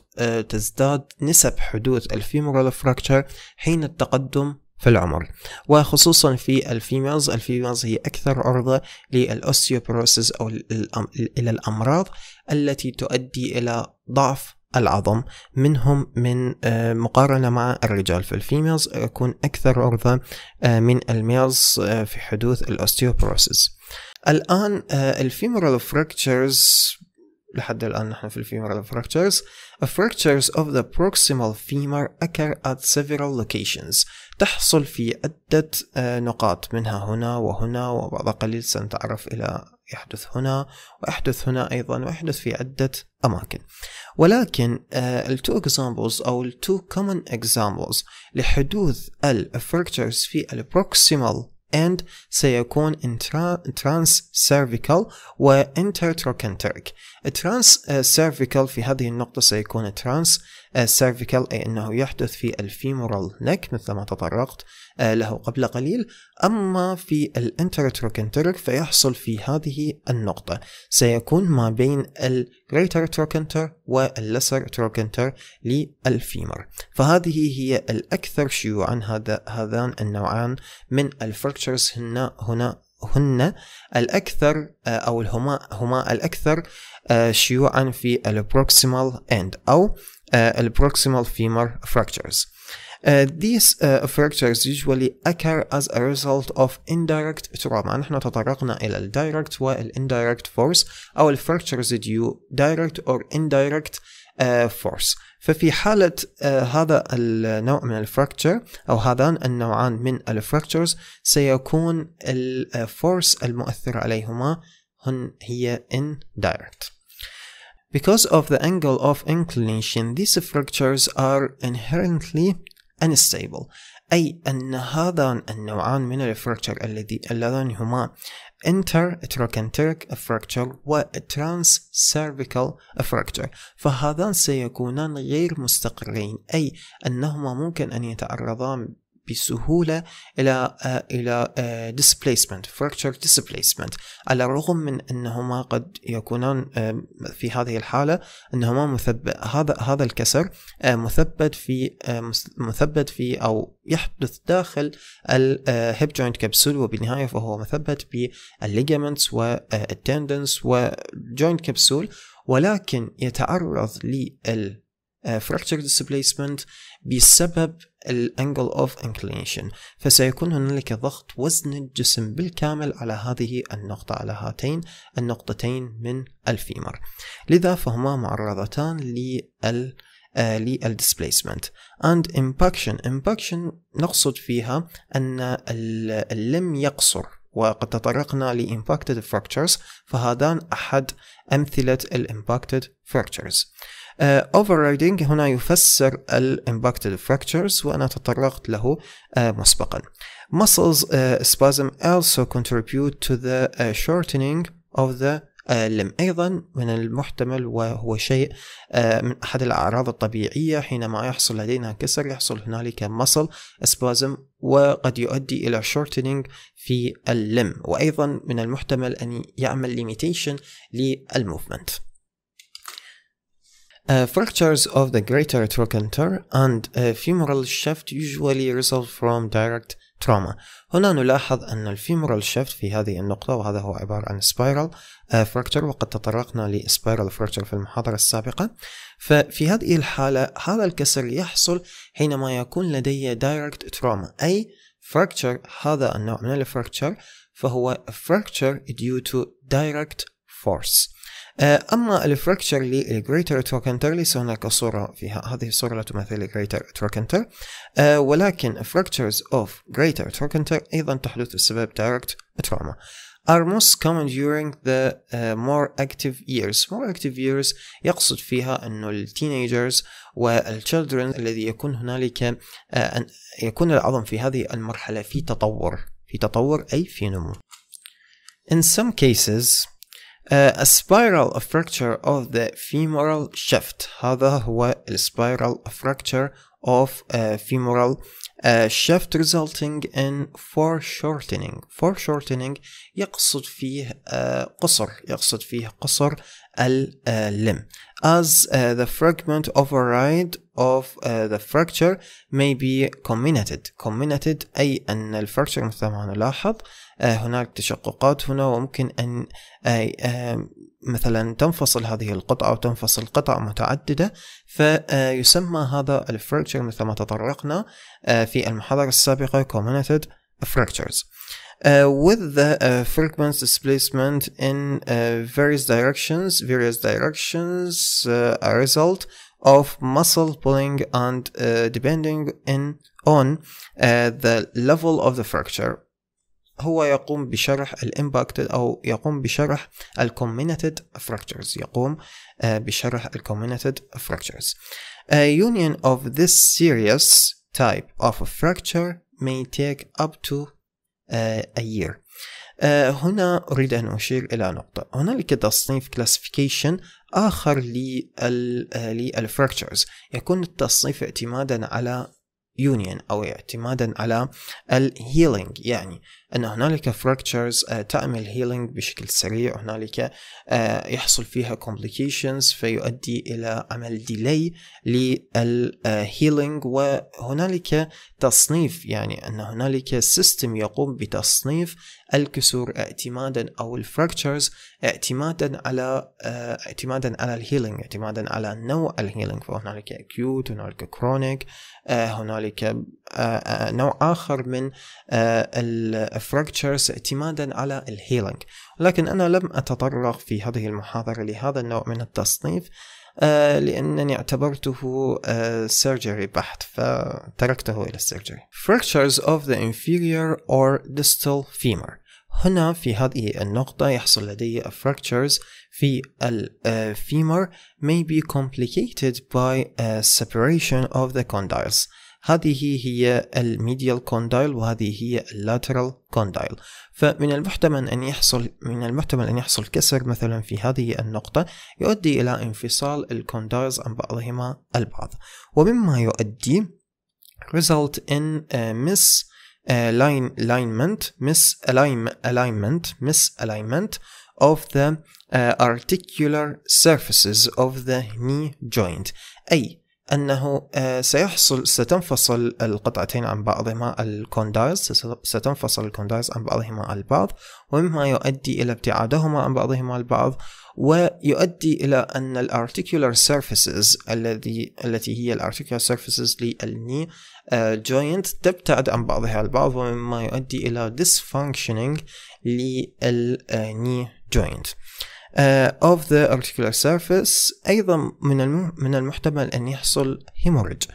تزداد نسب حدوث الفيمورال fracture حين التقدم في العمر وخصوصا في الفيميلز الفيميلز هي أكثر عرضة للأوستيوبروسيس أو إلى الأمراض التي تؤدي إلى ضعف العظم منهم من آه، مقارنة مع الرجال الفيميلز يكون أكثر عرضة آه، من الميلز آه، في حدوث الأوستيوبروسيس الآن الفيمورال فركتشرز لحد الآن نحن في الفيمورال fractures fractures of the proximal femur occur at several locations تحصل في عدة آه، نقاط منها هنا وهنا وبعد قليل سنتعرف إلى يحدث هنا ويحدث هنا أيضا ويحدث في عدة أماكن ولكن آه، الـ two examples أو الـ two common examples لحدوث الـ fractures في الـ proximal and سيكون trans cervical و intertrochanteric trans cervical في هذه النقطة سيكون trans cervical أي أنه يحدث في الفيمورال neck مثل ما تطرقت آه، له قبل قليل أما في الانترتروكنترك فيحصل في هذه النقطة سيكون ما بين الجريتر تروكنتر واللسر تروكنتر للفيمر فهذه هي الأكثر شيوعا هذا هذان النوعان من الفركتشرز هنا هنا هن الأكثر آه، أو هما هما الأكثر آه، شيوعا في البروكسيمال اند أو البروكسيمال فيمر fractures Uh, these uh, fractures usually occur as a result of indirect trauma نحن تطرقنا إلى ال direct وال indirect force أو fractures due direct or indirect uh, force ففي حالة uh, هذا النوع من الفراكتشر أو هذان النوعان من الفراكتشرز سيكون الفورس uh, المؤثر عليهما هن هي indirect Because of the angle of inclination, these fractures are inherently unstable أي أن هذان النوعان من الفراكتشر الذي اللذان هما انتر تروكنتريك فراكتشر وترانس سيرفيكال فراكتشر فهذان سيكونان غير مستقرين أي أنهما ممكن أن يتعرضان بسهولة إلى آه، إلى آه، displacement fracture displacement على الرغم من أنهما قد يكونان في هذه الحالة أنهما مثبت هذا هذا الكسر آه، مثبت في مثبت في أو يحدث داخل ال hip joint كبسول وبالنهاية فهو مثبت بالligaments والtendons وجوينت كبسول ولكن يتعرض لل آه، fracture displacement بسبب الانجل اوف انكلينيشن فسيكون هنالك ضغط وزن الجسم بالكامل على هذه النقطة على هاتين النقطتين من الفيمر لذا فهما معرضتان لل آه، للديسبيسمنت and impaction impaction نقصد فيها أن اللم يقصر وقد تطرقنا ل impacted fractures فهذان أحد أمثلة ال impacted fractures آه، overriding هنا يفسر impacted fractures وأنا تطرقت له آه، مسبقا muscles آه، spasm also contribute to the shortening of the لم أيضا من المحتمل وهو شيء من أحد الأعراض الطبيعية حينما يحصل لدينا كسر يحصل هنالك مصل spasm وقد يؤدي إلى شورتنينج في اللم وأيضا من المحتمل أن يعمل ليميتيشن للموفمنت Uh, fractures of the greater trochanter and uh, femoral shaft usually result from direct trauma. هنا نلاحظ أن الفيمورال شيفت في هذه النقطة وهذا هو عبارة عن سبايرال فراكتشر uh, وقد تطرقنا لسبايرال فراكتشر في المحاضرة السابقة ففي هذه الحالة هذا الكسر يحصل حينما يكون لدي direct trauma أي fracture هذا النوع من الفراكتشر فهو fracture due to direct force آه، اما الفراكشر للجريتر تروكنتر ليس هناك صوره فيها هذه الصوره لا تمثل الجريتر آه، تروكنتر ولكن fractures اوف جريتر تروكنتر ايضا تحدث بسبب دايركت تروما are most common during the uh, more active years more active years يقصد فيها أنه التينيجرز والتشيلدرن الذي يكون هنالك uh, أن يكون العظم في هذه المرحلة في تطور في تطور أي في نمو in some cases a spiral fracture of the femoral shaft هذا هو spiral fracture of uh, femoral a shift resulting in foreshortening foreshortening يقصد فيه قصر يقصد فيه قصر limb as the fragment override of the fracture may be comminuted comminuted أي أن الفركتشر مثل ما نلاحظ هناك تشققات هنا وممكن أن مثلا تنفصل هذه القطعة أو تنفصل قطع متعددة فيسمى هذا الفركتشر مثل ما تطرقنا في المحاضرة السابقة comminuted fractures. Uh, with the uh, frequency displacement in uh, various directions, various directions uh, a result of muscle pulling and uh, depending in on uh, the level of the fracture. هو يقوم بشرح الامباكتد او يقوم بشرح الكومينتد فراكتشرز يقوم آه، بشرح الكومينتد فراكتشرز A union of this serious type of a fracture may take up to آه، a year آه، هنا أريد أن أشير إلى نقطة هنالك تصنيف classification آخر للفراكتشرز يكون التصنيف اعتمادا على union أو اعتمادا على الهيلينج يعني أن هنالك فراكتشرز تعمل هيلينج بشكل سريع هنالك آه، يحصل فيها كومبليكيشنز فيؤدي إلى عمل ديلي للهيلينج وهنالك تصنيف يعني أن هنالك سيستم يقوم بتصنيف الكسور اعتمادا أو الفراكتشرز اعتمادا على آه، اعتمادا على الهيلينج اعتمادا على نوع الهيلينج فهنالك أكيوت هنالك كرونيك آه، هنالك نوع آخر من fractures اعتمادا على الهيلينج لكن أنا لم أتطرق في هذه المحاضرة لهذا النوع من التصنيف آه لأنني اعتبرته آه سيرجري بحت فتركته إلى السيرجري fractures of the inferior or distal femur هنا في هذه النقطة يحصل لدي fractures في الفيمر آه، may be complicated by آه، separation of the condyles هذه هي الميديال كوندايل وهذه هي اللاترال كوندايل فمن المحتمل أن يحصل من المحتمل أن يحصل كسر مثلا في هذه النقطة يؤدي إلى انفصال الكوندايلز عن بعضهما البعض ومما يؤدي result in uh, miss uh, line, alignment miss alignment of the uh, articular surfaces of the knee joint أي انه آه، سيحصل ستنفصل القطعتين عن بعضهما الكوندايز ستنفصل الكوندايز عن بعضهما البعض ومما يؤدي الى ابتعادهما عن بعضهما البعض ويؤدي الى ان الارتيكولار سيرفيسز الذي التي هي الارتيكولار سيرفيسز للني جوينت آه، تبتعد عن بعضها البعض ومما يؤدي الى dysfunctioning للني جوينت of the articular surface أيضا من من المحتمل أن يحصل hemorrhage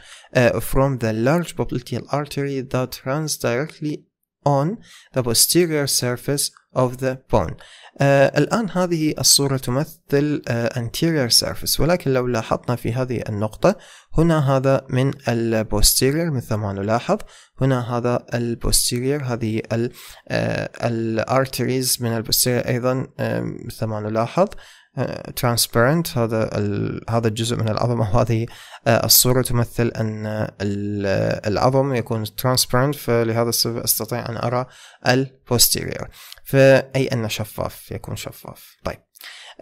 from the large popliteal artery that runs directly on the posterior surface of the bone آه الآن هذه الصورة تمثل آه anterior surface ولكن لو لاحظنا في هذه النقطة هنا هذا من ال posterior مثل ما نلاحظ هنا هذا ال posterior هذه ال آه arteries من ال posterior أيضا آه مثل ما نلاحظ ترانسبيرنت آه، هذا هذا الجزء من العظمه وهذه آه، الصوره تمثل ان العظم يكون ترانسبيرنت فلهذا السبب استطيع ان ارى البوستيريور فاي ان شفاف يكون شفاف طيب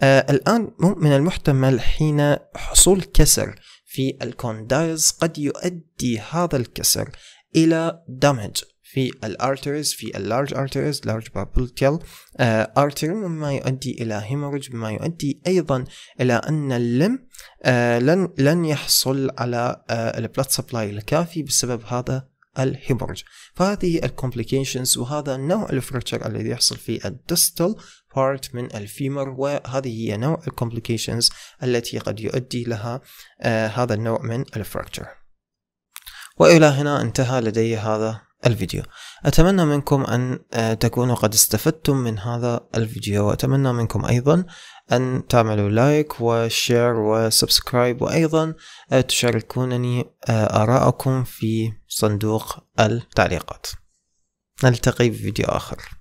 آه، الان من المحتمل حين حصول كسر في الكوندايز قد يؤدي هذا الكسر الى دامج في الارترز في اللارج ارترز لارج بابلتيال ارتر مما يؤدي الى هيموريج مما يؤدي ايضا الى ان اللم آه لن لن يحصل على آه البلاد سبلاي الكافي بسبب هذا الهيمورج فهذه الكومبليكيشنز وهذا نوع الفركتشر الذي يحصل في الدستل بارت من الفيمر وهذه هي نوع الكومبليكيشنز التي قد يؤدي لها آه هذا النوع من الفركتشر والى هنا انتهى لدي هذا الفيديو أتمنى منكم أن آه، تكونوا قد استفدتم من هذا الفيديو وأتمنى منكم أيضا أن تعملوا لايك وشير وسبسكرايب وأيضا آه، تشاركونني آه، آراءكم في صندوق التعليقات نلتقي بفيديو آخر